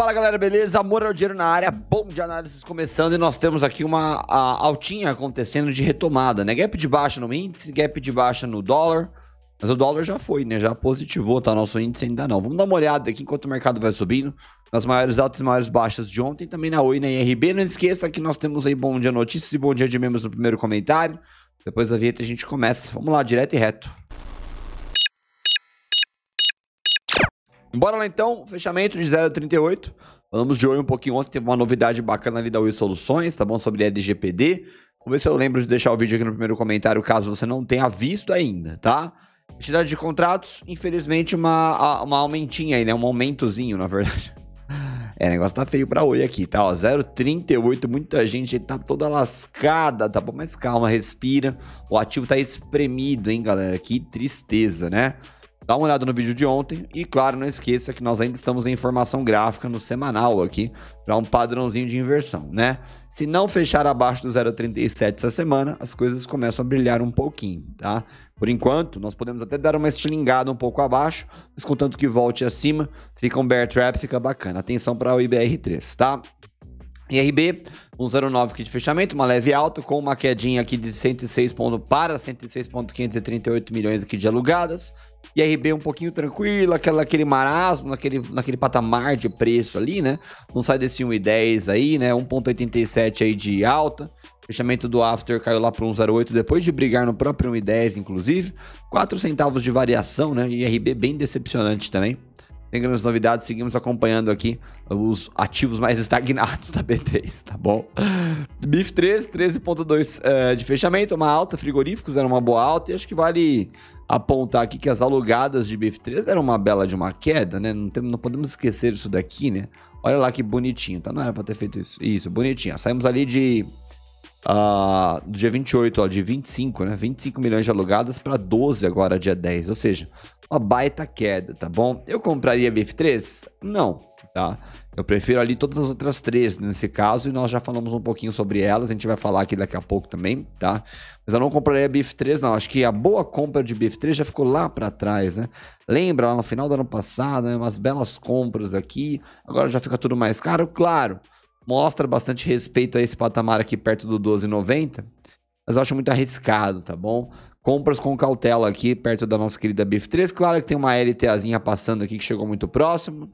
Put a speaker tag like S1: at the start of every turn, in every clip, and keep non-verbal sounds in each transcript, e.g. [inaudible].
S1: Fala galera, beleza? Amor ao dinheiro na área, bom de análises começando e nós temos aqui uma altinha acontecendo de retomada, né? Gap de baixa no índice, gap de baixa no dólar, mas o dólar já foi, né? Já positivou, tá? Nosso índice ainda não. Vamos dar uma olhada aqui enquanto o mercado vai subindo, nas maiores altas e maiores baixas de ontem, também na Oi na IRB. Não esqueça que nós temos aí Bom Dia Notícias e Bom Dia de Membros no primeiro comentário. Depois da vinheta a gente começa. Vamos lá, direto e reto. Bora lá então, fechamento de 0,38. Falamos de hoje um pouquinho ontem, teve uma novidade bacana ali da Wii Soluções, tá bom? Sobre LGPD. Vou ver se eu lembro de deixar o vídeo aqui no primeiro comentário, caso você não tenha visto ainda, tá? Entidade de contratos, infelizmente, uma, uma aumentinha aí, né? Um aumentozinho, na verdade. [laughs] É, o negócio tá feio pra oi aqui, tá? Ó, 0,38, muita gente tá toda lascada, tá bom? Mas calma, respira. O ativo tá espremido, hein, galera? Que tristeza, né? Dá uma olhada no vídeo de ontem e, claro, não esqueça que nós ainda estamos em formação gráfica no semanal aqui para um padrãozinho de inversão, né? Se não fechar abaixo do 0,37 essa semana, as coisas começam a brilhar um pouquinho, tá? Por enquanto, nós podemos até dar uma estilingada um pouco abaixo, mas contanto que volte acima, fica um bear trap, fica bacana. Atenção para o IBR3, tá? IRB, 109 aqui de fechamento, uma leve alta, com uma quedinha aqui de 106 ponto para 106.538 milhões aqui de alugadas. IRB um pouquinho tranquila, aquela, aquele marasmo, naquele, naquele patamar de preço ali, né? Não sai desse 1,10 aí, né? 1,87 aí de alta. Fechamento do After caiu lá para 1,08, depois de brigar no próprio 1,10, inclusive. 4 centavos de variação, né? IRB bem decepcionante também. Tem grandes novidades, seguimos acompanhando aqui os ativos mais estagnados [laughs] da B3, tá bom? BIF 3, 13,2 de fechamento, uma alta, frigoríficos era uma boa alta e acho que vale apontar aqui que as alugadas de BIF 3 eram uma bela de uma queda, né? Não, tem, não podemos esquecer isso daqui, né? Olha lá que bonitinho, tá? Não era pra ter feito isso. Isso, bonitinho. Saímos ali de uh, do dia 28, ó, de 25, né? 25 milhões de alugadas para 12 agora, dia 10. Ou seja, uma baita queda, tá bom? Eu compraria BF3? Não, tá? Eu prefiro ali todas as outras três nesse caso e nós já falamos um pouquinho sobre elas, a gente vai falar aqui daqui a pouco também, tá? Mas eu não compraria BF3 não, acho que a boa compra de BF3 já ficou lá para trás, né? Lembra lá no final do ano passado, né? umas belas compras aqui, agora já fica tudo mais caro, claro mostra bastante respeito a esse patamar aqui perto do 12,90, mas eu acho muito arriscado, tá bom? Compras com cautela aqui perto da nossa querida BIF 3. Claro que tem uma LTAzinha passando aqui que chegou muito próximo.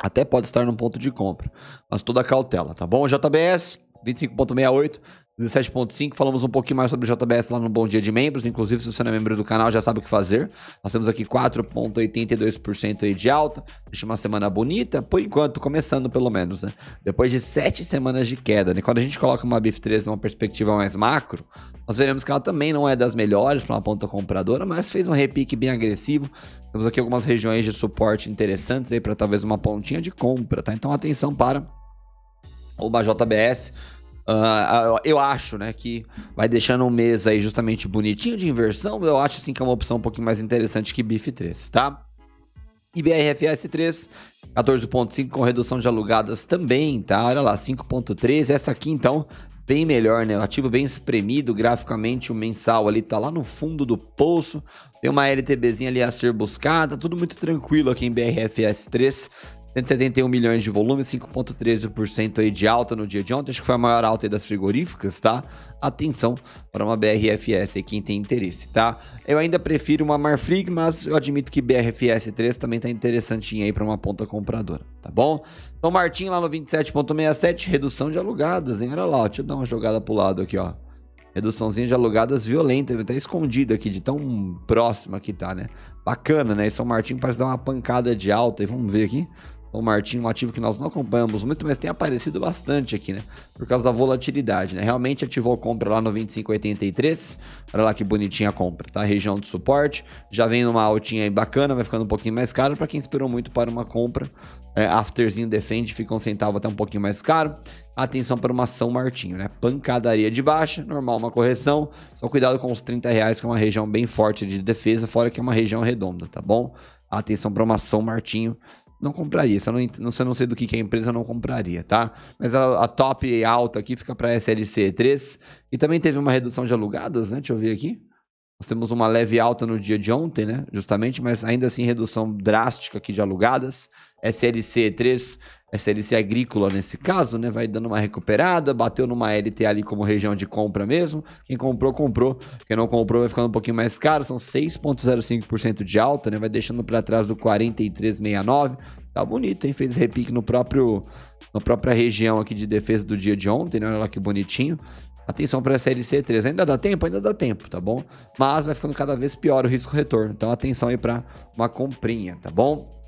S1: Até pode estar num ponto de compra, mas toda cautela, tá bom? JBS 25.68 17.5. Falamos um pouquinho mais sobre JBS lá no Bom Dia de Membros. Inclusive, se você não é membro do canal, já sabe o que fazer. Nós temos aqui 4,82% de alta. Deixa uma semana bonita, por enquanto, começando pelo menos, né? Depois de sete semanas de queda, né? Quando a gente coloca uma BIF3 numa perspectiva mais macro, nós veremos que ela também não é das melhores para uma ponta compradora, mas fez um repique bem agressivo. Temos aqui algumas regiões de suporte interessantes aí para talvez uma pontinha de compra, tá? Então atenção para o JBS. Uh, eu acho, né, que vai deixando um mês aí justamente bonitinho de inversão. Eu acho assim que é uma opção um pouquinho mais interessante que BIF 3, tá? IBRFS 3, 14.5 com redução de alugadas também, tá? Olha lá, 5.3. Essa aqui então, bem melhor, né? O ativo bem espremido graficamente, o mensal ali tá lá no fundo do poço. Tem uma LTBzinha ali a ser buscada, tudo muito tranquilo aqui em BRFS 3. 171 milhões de volume, 5,13% aí de alta no dia de ontem, acho que foi a maior alta das frigoríficas, tá? Atenção para uma BRFS aí, quem tem interesse, tá? Eu ainda prefiro uma Marfrig, mas eu admito que BRFS 3 também tá interessantinha aí para uma ponta compradora, tá bom? Então Martim lá no 27,67, redução de alugadas, hein? Olha lá, ó, deixa eu dar uma jogada pro lado aqui, ó. Reduçãozinha de alugadas violenta, tá escondida aqui, de tão próxima que tá, né? Bacana, né? E São Martinho parece dar uma pancada de alta. E vamos ver aqui o Martin, um ativo que nós não acompanhamos muito, mas tem aparecido bastante aqui, né? Por causa da volatilidade, né? Realmente ativou compra lá no 25,83. Olha lá que bonitinha a compra, tá? Região de suporte. Já vem numa altinha aí bacana, vai ficando um pouquinho mais caro. Para quem esperou muito para uma compra, é, afterzinho defende, fica um centavo até um pouquinho mais caro. Atenção para uma ação Martinho, né? Pancadaria de baixa, normal uma correção. Só cuidado com os 30 reais, que é uma região bem forte de defesa, fora que é uma região redonda, tá bom? Atenção para uma ação Martinho não compraria. Se eu não, se eu não sei do que, que é a empresa, eu não compraria, tá? Mas a, a top alta aqui fica para SLC3. E também teve uma redução de alugadas, né? Deixa eu ver aqui. Nós temos uma leve alta no dia de ontem, né? Justamente, mas ainda assim redução drástica aqui de alugadas. SLC3 SLC é agrícola nesse caso, né? Vai dando uma recuperada, bateu numa LT ali como região de compra mesmo. Quem comprou, comprou. Quem não comprou vai ficando um pouquinho mais caro, são 6,05% de alta, né? Vai deixando para trás do 43,69. Tá bonito, hein? Fez repique no próprio na própria região aqui de defesa do dia de ontem, né? Olha lá que bonitinho. Atenção para essa LC3. Ainda dá tempo? Ainda dá tempo, tá bom? Mas vai ficando cada vez pior o risco retorno. Então atenção aí para uma comprinha, tá bom?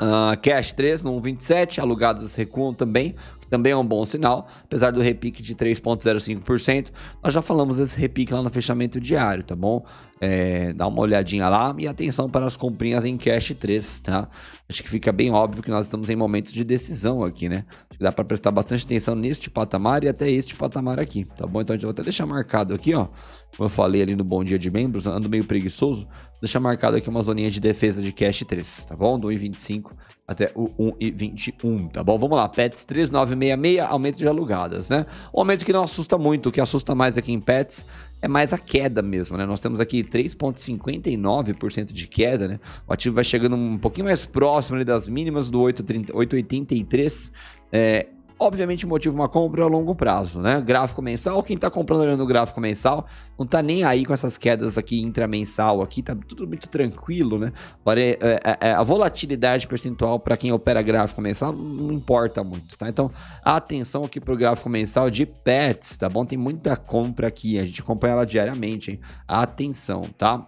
S1: Uh, Cash 3 no 1,27, alugadas recuam também, que também é um bom sinal, apesar do repique de 3,05%. Nós já falamos desse repique lá no fechamento diário, tá bom? É, dá uma olhadinha lá e atenção para as comprinhas em cash 3, tá? Acho que fica bem óbvio que nós estamos em momentos de decisão aqui, né? Acho que dá para prestar bastante atenção neste patamar e até este patamar aqui, tá bom? Então a gente vai até deixar marcado aqui, ó. Como eu falei ali no Bom Dia de Membros, ando meio preguiçoso, deixar marcado aqui uma zoninha de defesa de cash 3, tá bom? Do 1,25 até o 1,21, tá bom? Vamos lá, PETS 39 966, aumento de alugadas, né? Um aumento que não assusta muito, o que assusta mais aqui em Pets é mais a queda mesmo, né? Nós temos aqui 3,59% de queda, né? O ativo vai chegando um pouquinho mais próximo das mínimas do 8,83. É, obviamente motiva uma compra é a longo prazo, né? Gráfico mensal, quem tá comprando olhando o gráfico mensal, não tá nem aí com essas quedas aqui intramensal aqui, tá tudo muito tranquilo, né? É, é, a volatilidade percentual para quem opera gráfico mensal não importa muito, tá? Então, atenção aqui pro gráfico mensal de pets, tá bom? Tem muita compra aqui, a gente acompanha ela diariamente, hein? Atenção, tá?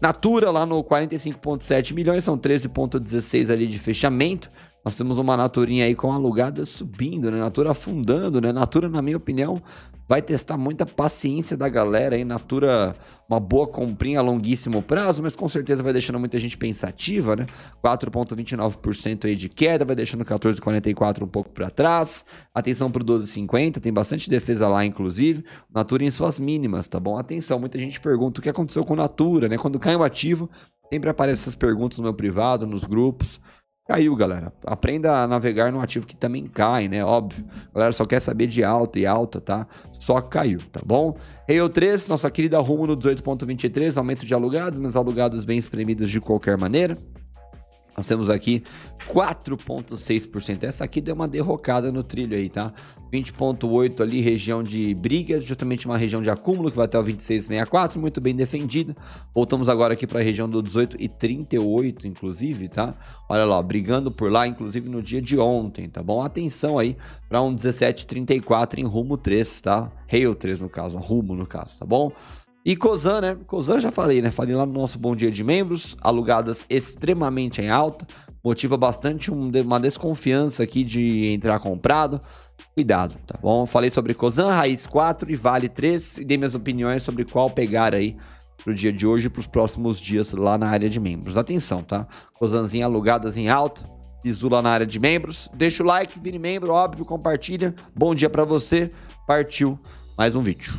S1: Natura lá no 45.7 milhões, são 13.16 ali de fechamento. Nós temos uma Naturinha aí com alugada subindo, né? Natura afundando, né? Natura, na minha opinião, vai testar muita paciência da galera aí. Natura, uma boa comprinha a longuíssimo prazo, mas com certeza vai deixando muita gente pensativa, né? 4,29% aí de queda, vai deixando 14,44 um pouco para trás. Atenção pro 12,50, tem bastante defesa lá, inclusive. Natura em suas mínimas, tá bom? Atenção, muita gente pergunta o que aconteceu com Natura, né? Quando cai o ativo, sempre aparecem essas perguntas no meu privado, nos grupos. Caiu, galera. Aprenda a navegar num ativo que também cai, né? Óbvio. A galera só quer saber de alta e alta, tá? Só caiu, tá bom? Rio 3, nossa querida rumo no 18.23, aumento de alugados, mas alugados bem espremidos de qualquer maneira. Nós temos aqui 4,6%. Essa aqui deu uma derrocada no trilho aí, tá? 20,8% ali, região de briga, justamente uma região de acúmulo que vai até o 26,64, muito bem defendida. Voltamos agora aqui para a região do 18,38%, e inclusive, tá? Olha lá, brigando por lá, inclusive no dia de ontem, tá bom? Atenção aí para um 17,34 em rumo 3, tá? Rail 3 no caso, rumo no caso, tá bom? E Cozan, né? Cozan já falei, né? Falei lá no nosso Bom Dia de Membros, alugadas extremamente em alta, motiva bastante uma desconfiança aqui de entrar comprado. Cuidado, tá bom? Falei sobre Cozan, Raiz 4 e Vale 3 e dei minhas opiniões sobre qual pegar aí pro dia de hoje e pros próximos dias lá na área de membros. Atenção, tá? Cozanzinha alugadas em alta, Bizu lá na área de membros. Deixa o like, vire membro, óbvio, compartilha. Bom dia para você. Partiu mais um vídeo.